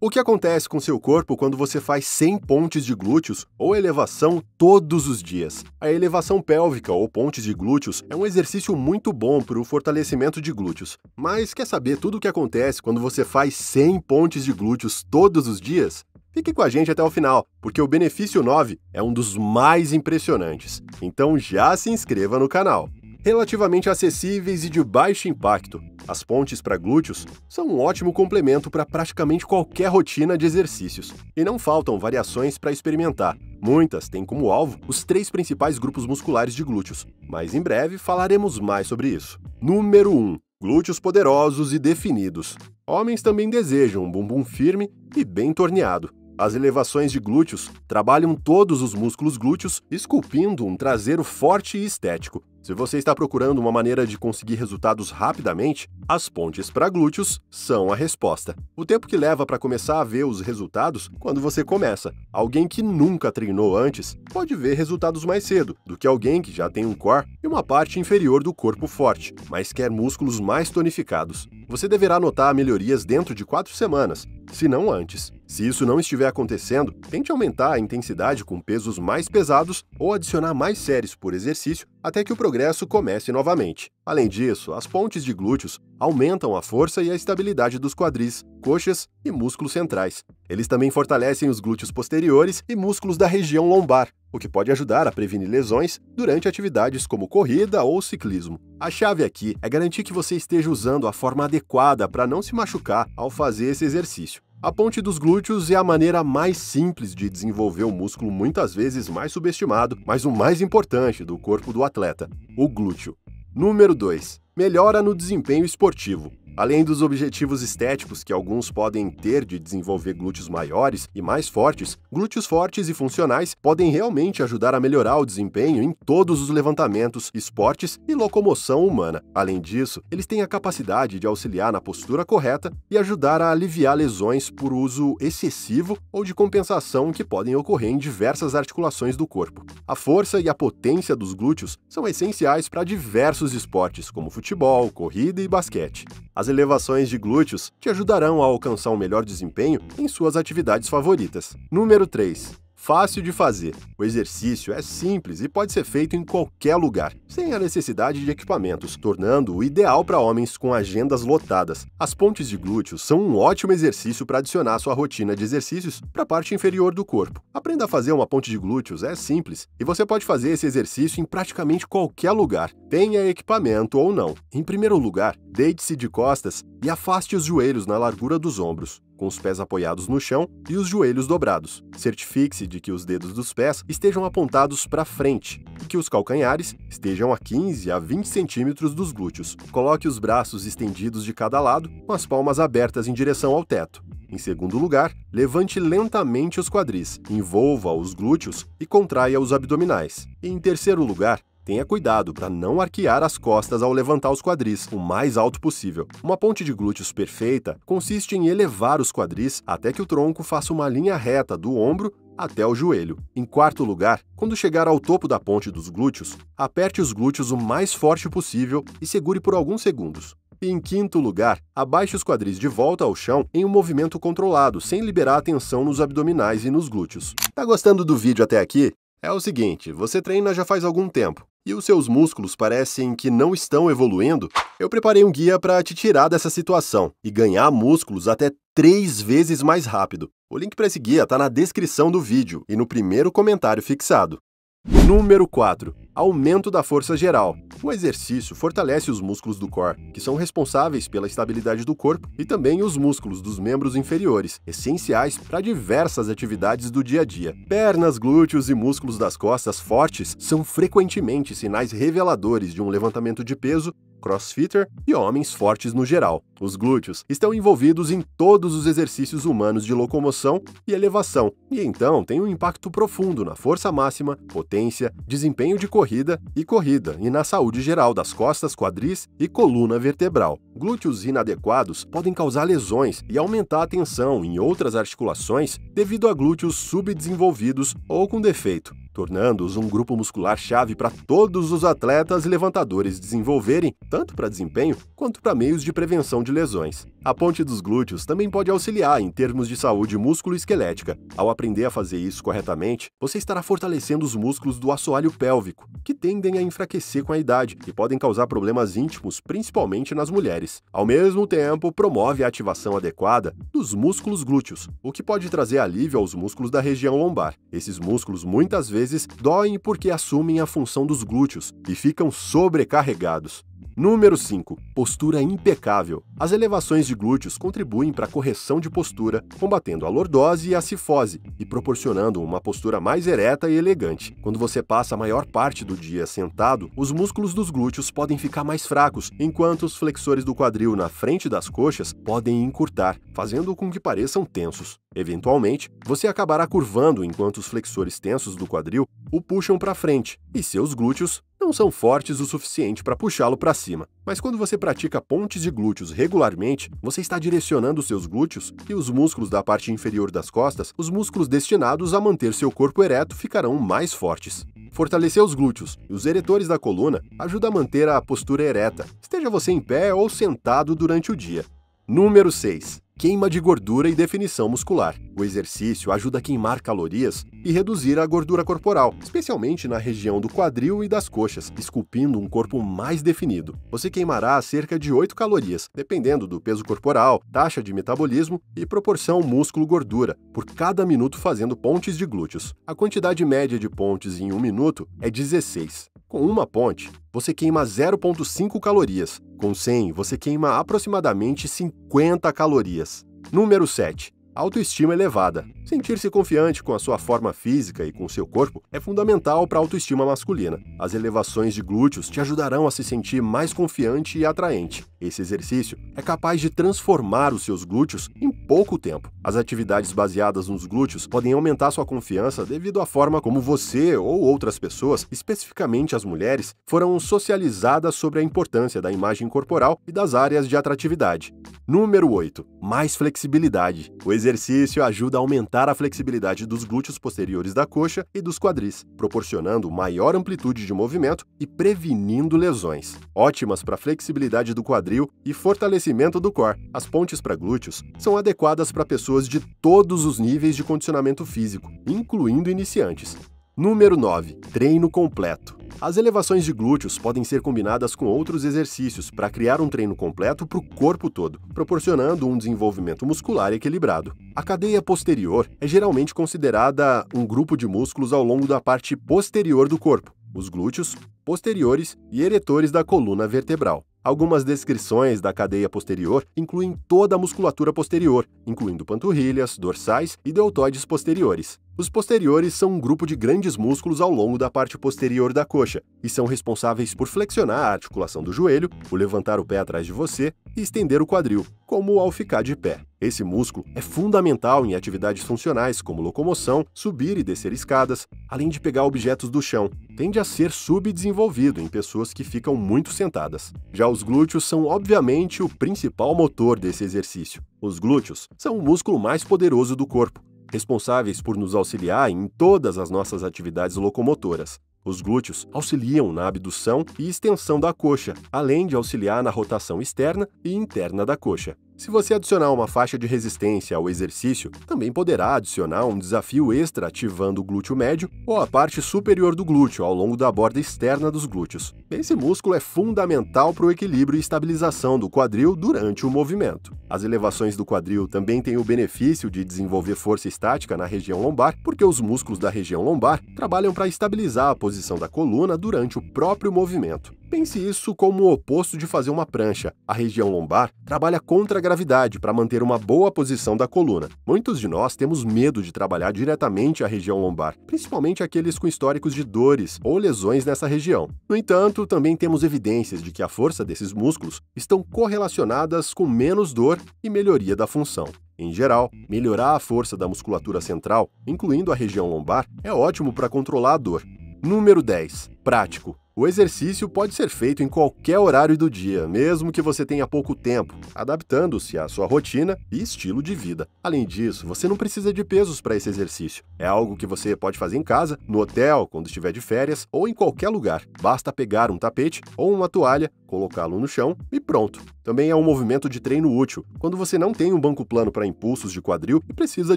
O que acontece com seu corpo quando você faz 100 pontes de glúteos ou elevação todos os dias? A elevação pélvica ou pontes de glúteos é um exercício muito bom para o fortalecimento de glúteos. Mas quer saber tudo o que acontece quando você faz 100 pontes de glúteos todos os dias? Fique com a gente até o final, porque o benefício 9 é um dos mais impressionantes. Então já se inscreva no canal relativamente acessíveis e de baixo impacto. As pontes para glúteos são um ótimo complemento para praticamente qualquer rotina de exercícios, e não faltam variações para experimentar. Muitas têm como alvo os três principais grupos musculares de glúteos, mas em breve falaremos mais sobre isso. Número 1. Glúteos poderosos e definidos. Homens também desejam um bumbum firme e bem torneado. As elevações de glúteos trabalham todos os músculos glúteos, esculpindo um traseiro forte e estético. Se você está procurando uma maneira de conseguir resultados rapidamente, as pontes para glúteos são a resposta. O tempo que leva para começar a ver os resultados quando você começa. Alguém que nunca treinou antes pode ver resultados mais cedo do que alguém que já tem um core e uma parte inferior do corpo forte, mas quer músculos mais tonificados. Você deverá notar melhorias dentro de quatro semanas, se não antes. Se isso não estiver acontecendo, tente aumentar a intensidade com pesos mais pesados ou adicionar mais séries por exercício até que o progresso comece novamente. Além disso, as pontes de glúteos aumentam a força e a estabilidade dos quadris, coxas e músculos centrais. Eles também fortalecem os glúteos posteriores e músculos da região lombar, o que pode ajudar a prevenir lesões durante atividades como corrida ou ciclismo. A chave aqui é garantir que você esteja usando a forma adequada para não se machucar ao fazer esse exercício. A ponte dos glúteos é a maneira mais simples de desenvolver o músculo muitas vezes mais subestimado, mas o mais importante do corpo do atleta, o glúteo. Número 2. Melhora no desempenho esportivo. Além dos objetivos estéticos que alguns podem ter de desenvolver glúteos maiores e mais fortes, glúteos fortes e funcionais podem realmente ajudar a melhorar o desempenho em todos os levantamentos, esportes e locomoção humana. Além disso, eles têm a capacidade de auxiliar na postura correta e ajudar a aliviar lesões por uso excessivo ou de compensação que podem ocorrer em diversas articulações do corpo. A força e a potência dos glúteos são essenciais para diversos esportes, como futebol, corrida e basquete. As elevações de glúteos te ajudarão a alcançar um melhor desempenho em suas atividades favoritas. Número 3. Fácil de fazer. O exercício é simples e pode ser feito em qualquer lugar, sem a necessidade de equipamentos, tornando-o ideal para homens com agendas lotadas. As pontes de glúteos são um ótimo exercício para adicionar sua rotina de exercícios para a parte inferior do corpo. Aprenda a fazer uma ponte de glúteos é simples e você pode fazer esse exercício em praticamente qualquer lugar, tenha equipamento ou não. Em primeiro lugar, deite-se de costas e afaste os joelhos na largura dos ombros com os pés apoiados no chão e os joelhos dobrados. Certifique-se de que os dedos dos pés estejam apontados para frente e que os calcanhares estejam a 15 a 20 centímetros dos glúteos. Coloque os braços estendidos de cada lado, com as palmas abertas em direção ao teto. Em segundo lugar, levante lentamente os quadris, envolva os glúteos e contraia os abdominais. E em terceiro lugar, Tenha cuidado para não arquear as costas ao levantar os quadris o mais alto possível. Uma ponte de glúteos perfeita consiste em elevar os quadris até que o tronco faça uma linha reta do ombro até o joelho. Em quarto lugar, quando chegar ao topo da ponte dos glúteos, aperte os glúteos o mais forte possível e segure por alguns segundos. E em quinto lugar, abaixe os quadris de volta ao chão em um movimento controlado, sem liberar a tensão nos abdominais e nos glúteos. Tá gostando do vídeo até aqui? É o seguinte, você treina já faz algum tempo, e os seus músculos parecem que não estão evoluindo, eu preparei um guia para te tirar dessa situação e ganhar músculos até três vezes mais rápido. O link para esse guia está na descrição do vídeo e no primeiro comentário fixado. Número 4. Aumento da força geral. O exercício fortalece os músculos do core, que são responsáveis pela estabilidade do corpo, e também os músculos dos membros inferiores, essenciais para diversas atividades do dia a dia. Pernas, glúteos e músculos das costas fortes são frequentemente sinais reveladores de um levantamento de peso crossfitter e homens fortes no geral. Os glúteos estão envolvidos em todos os exercícios humanos de locomoção e elevação, e então têm um impacto profundo na força máxima, potência, desempenho de corrida e corrida, e na saúde geral das costas, quadris e coluna vertebral. Glúteos inadequados podem causar lesões e aumentar a tensão em outras articulações devido a glúteos subdesenvolvidos ou com defeito tornando-os um grupo muscular chave para todos os atletas e levantadores desenvolverem, tanto para desempenho quanto para meios de prevenção de lesões. A ponte dos glúteos também pode auxiliar em termos de saúde músculo-esquelética. Ao aprender a fazer isso corretamente, você estará fortalecendo os músculos do assoalho pélvico, que tendem a enfraquecer com a idade e podem causar problemas íntimos, principalmente nas mulheres. Ao mesmo tempo, promove a ativação adequada dos músculos glúteos, o que pode trazer alívio aos músculos da região lombar. Esses músculos muitas vezes doem porque assumem a função dos glúteos e ficam sobrecarregados. Número 5. Postura impecável. As elevações de glúteos contribuem para a correção de postura, combatendo a lordose e a cifose e proporcionando uma postura mais ereta e elegante. Quando você passa a maior parte do dia sentado, os músculos dos glúteos podem ficar mais fracos, enquanto os flexores do quadril na frente das coxas podem encurtar, fazendo com que pareçam tensos. Eventualmente, você acabará curvando enquanto os flexores tensos do quadril o puxam para frente e seus glúteos não são fortes o suficiente para puxá-lo para cima. Mas quando você pratica pontes de glúteos regularmente, você está direcionando seus glúteos e os músculos da parte inferior das costas, os músculos destinados a manter seu corpo ereto ficarão mais fortes. Fortalecer os glúteos e os eretores da coluna ajuda a manter a postura ereta, esteja você em pé ou sentado durante o dia. Número 6. Queima de gordura e definição muscular. O exercício ajuda a queimar calorias e reduzir a gordura corporal, especialmente na região do quadril e das coxas, esculpindo um corpo mais definido. Você queimará cerca de 8 calorias, dependendo do peso corporal, taxa de metabolismo e proporção músculo-gordura, por cada minuto fazendo pontes de glúteos. A quantidade média de pontes em um minuto é 16. Com uma ponte, você queima 0,5 calorias. Com 100, você queima aproximadamente 50 calorias. Número 7. Autoestima elevada. Sentir-se confiante com a sua forma física e com seu corpo é fundamental para a autoestima masculina. As elevações de glúteos te ajudarão a se sentir mais confiante e atraente. Esse exercício é capaz de transformar os seus glúteos em pouco tempo. As atividades baseadas nos glúteos podem aumentar sua confiança devido à forma como você ou outras pessoas, especificamente as mulheres, foram socializadas sobre a importância da imagem corporal e das áreas de atratividade. Número 8. Mais flexibilidade. O exercício ajuda a aumentar a flexibilidade dos glúteos posteriores da coxa e dos quadris, proporcionando maior amplitude de movimento e prevenindo lesões. Ótimas para flexibilidade do quadril e fortalecimento do core, as pontes para glúteos são adequadas adequadas para pessoas de todos os níveis de condicionamento físico, incluindo iniciantes. Número 9. Treino completo. As elevações de glúteos podem ser combinadas com outros exercícios para criar um treino completo para o corpo todo, proporcionando um desenvolvimento muscular equilibrado. A cadeia posterior é geralmente considerada um grupo de músculos ao longo da parte posterior do corpo, os glúteos, posteriores e eretores da coluna vertebral. Algumas descrições da cadeia posterior incluem toda a musculatura posterior, incluindo panturrilhas, dorsais e deltoides posteriores. Os posteriores são um grupo de grandes músculos ao longo da parte posterior da coxa e são responsáveis por flexionar a articulação do joelho, o levantar o pé atrás de você e estender o quadril, como ao ficar de pé. Esse músculo é fundamental em atividades funcionais como locomoção, subir e descer escadas, além de pegar objetos do chão. Tende a ser subdesenvolvido em pessoas que ficam muito sentadas. Já os glúteos são obviamente o principal motor desse exercício. Os glúteos são o músculo mais poderoso do corpo, responsáveis por nos auxiliar em todas as nossas atividades locomotoras. Os glúteos auxiliam na abdução e extensão da coxa, além de auxiliar na rotação externa e interna da coxa. Se você adicionar uma faixa de resistência ao exercício, também poderá adicionar um desafio extra ativando o glúteo médio ou a parte superior do glúteo ao longo da borda externa dos glúteos. Esse músculo é fundamental para o equilíbrio e estabilização do quadril durante o movimento. As elevações do quadril também têm o benefício de desenvolver força estática na região lombar, porque os músculos da região lombar trabalham para estabilizar a posição da coluna durante o próprio movimento. Pense isso como o oposto de fazer uma prancha. A região lombar trabalha contra a gravidade para manter uma boa posição da coluna. Muitos de nós temos medo de trabalhar diretamente a região lombar, principalmente aqueles com históricos de dores ou lesões nessa região. No entanto, também temos evidências de que a força desses músculos estão correlacionadas com menos dor e melhoria da função. Em geral, melhorar a força da musculatura central, incluindo a região lombar, é ótimo para controlar a dor. Número 10 prático. O exercício pode ser feito em qualquer horário do dia, mesmo que você tenha pouco tempo, adaptando-se à sua rotina e estilo de vida. Além disso, você não precisa de pesos para esse exercício. É algo que você pode fazer em casa, no hotel, quando estiver de férias ou em qualquer lugar. Basta pegar um tapete ou uma toalha, colocá-lo no chão e pronto. Também é um movimento de treino útil, quando você não tem um banco plano para impulsos de quadril e precisa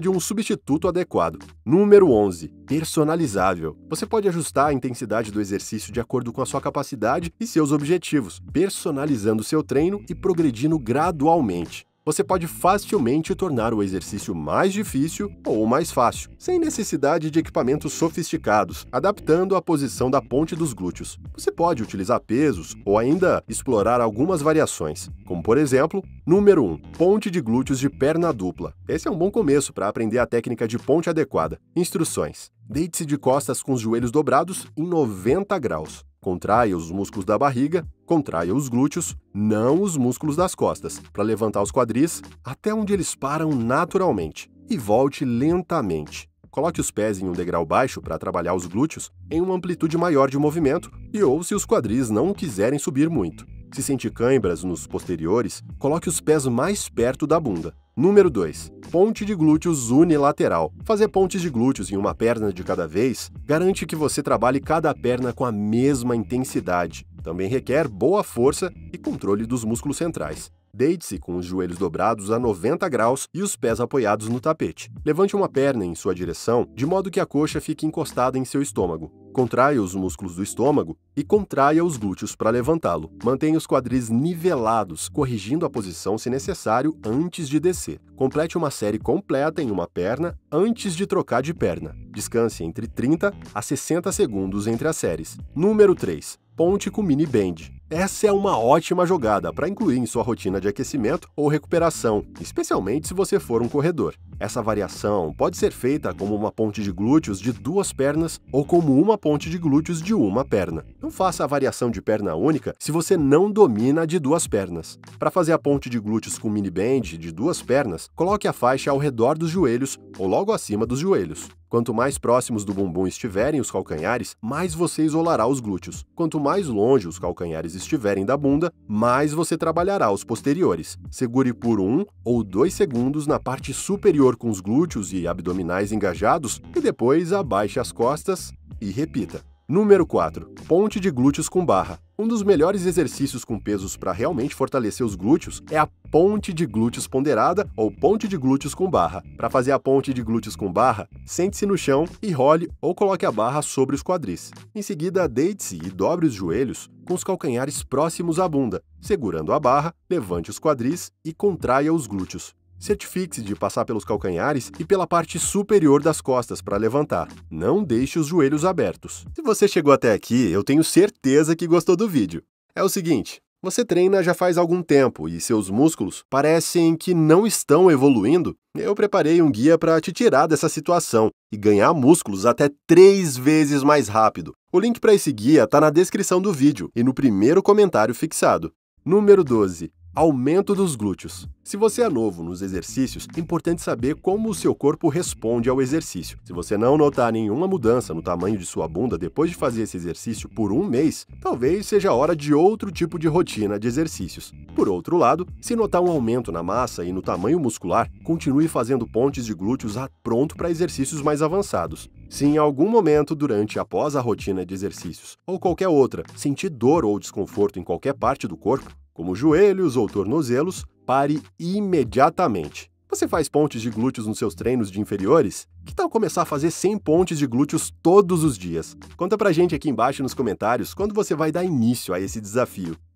de um substituto adequado. Número 11. Personalizável. Você pode ajustar a intensidade do exercício exercício de acordo com a sua capacidade e seus objetivos, personalizando seu treino e progredindo gradualmente você pode facilmente tornar o exercício mais difícil ou mais fácil, sem necessidade de equipamentos sofisticados, adaptando a posição da ponte dos glúteos. Você pode utilizar pesos ou ainda explorar algumas variações, como por exemplo, número 1, ponte de glúteos de perna dupla. Esse é um bom começo para aprender a técnica de ponte adequada. Instruções: Deite-se de costas com os joelhos dobrados em 90 graus. Contraia os músculos da barriga, contraia os glúteos, não os músculos das costas, para levantar os quadris até onde eles param naturalmente. E volte lentamente. Coloque os pés em um degrau baixo para trabalhar os glúteos em uma amplitude maior de movimento e ou se os quadris não quiserem subir muito. Se sentir cãibras nos posteriores, coloque os pés mais perto da bunda. Número 2. Ponte de glúteos unilateral. Fazer pontes de glúteos em uma perna de cada vez garante que você trabalhe cada perna com a mesma intensidade. Também requer boa força e controle dos músculos centrais. Deite-se com os joelhos dobrados a 90 graus e os pés apoiados no tapete. Levante uma perna em sua direção, de modo que a coxa fique encostada em seu estômago. Contraia os músculos do estômago e contraia os glúteos para levantá-lo. Mantenha os quadris nivelados, corrigindo a posição se necessário antes de descer. Complete uma série completa em uma perna antes de trocar de perna. Descanse entre 30 a 60 segundos entre as séries. Número 3. Ponte com mini band. Essa é uma ótima jogada para incluir em sua rotina de aquecimento ou recuperação, especialmente se você for um corredor. Essa variação pode ser feita como uma ponte de glúteos de duas pernas ou como uma ponte de glúteos de uma perna. Não faça a variação de perna única se você não domina a de duas pernas. Para fazer a ponte de glúteos com mini band de duas pernas, coloque a faixa ao redor dos joelhos ou logo acima dos joelhos. Quanto mais próximos do bumbum estiverem os calcanhares, mais você isolará os glúteos. Quanto mais longe os calcanhares estiverem da bunda, mais você trabalhará os posteriores. Segure por um ou dois segundos na parte superior com os glúteos e abdominais engajados e depois abaixe as costas e repita. Número 4. Ponte de glúteos com barra. Um dos melhores exercícios com pesos para realmente fortalecer os glúteos é a ponte de glúteos ponderada ou ponte de glúteos com barra. Para fazer a ponte de glúteos com barra, sente-se no chão e role ou coloque a barra sobre os quadris. Em seguida, deite-se e dobre os joelhos com os calcanhares próximos à bunda. Segurando a barra, levante os quadris e contraia os glúteos. Certifique-se de passar pelos calcanhares e pela parte superior das costas para levantar. Não deixe os joelhos abertos. Se você chegou até aqui, eu tenho certeza que gostou do vídeo. É o seguinte, você treina já faz algum tempo e seus músculos parecem que não estão evoluindo? Eu preparei um guia para te tirar dessa situação e ganhar músculos até três vezes mais rápido. O link para esse guia está na descrição do vídeo e no primeiro comentário fixado. Número 12. Aumento dos glúteos. Se você é novo nos exercícios, é importante saber como o seu corpo responde ao exercício. Se você não notar nenhuma mudança no tamanho de sua bunda depois de fazer esse exercício por um mês, talvez seja hora de outro tipo de rotina de exercícios. Por outro lado, se notar um aumento na massa e no tamanho muscular, continue fazendo pontes de glúteos pronto para exercícios mais avançados. Se em algum momento durante e após a rotina de exercícios ou qualquer outra sentir dor ou desconforto em qualquer parte do corpo, como joelhos ou tornozelos, pare imediatamente. Você faz pontes de glúteos nos seus treinos de inferiores? Que tal começar a fazer 100 pontes de glúteos todos os dias? Conta pra gente aqui embaixo nos comentários quando você vai dar início a esse desafio.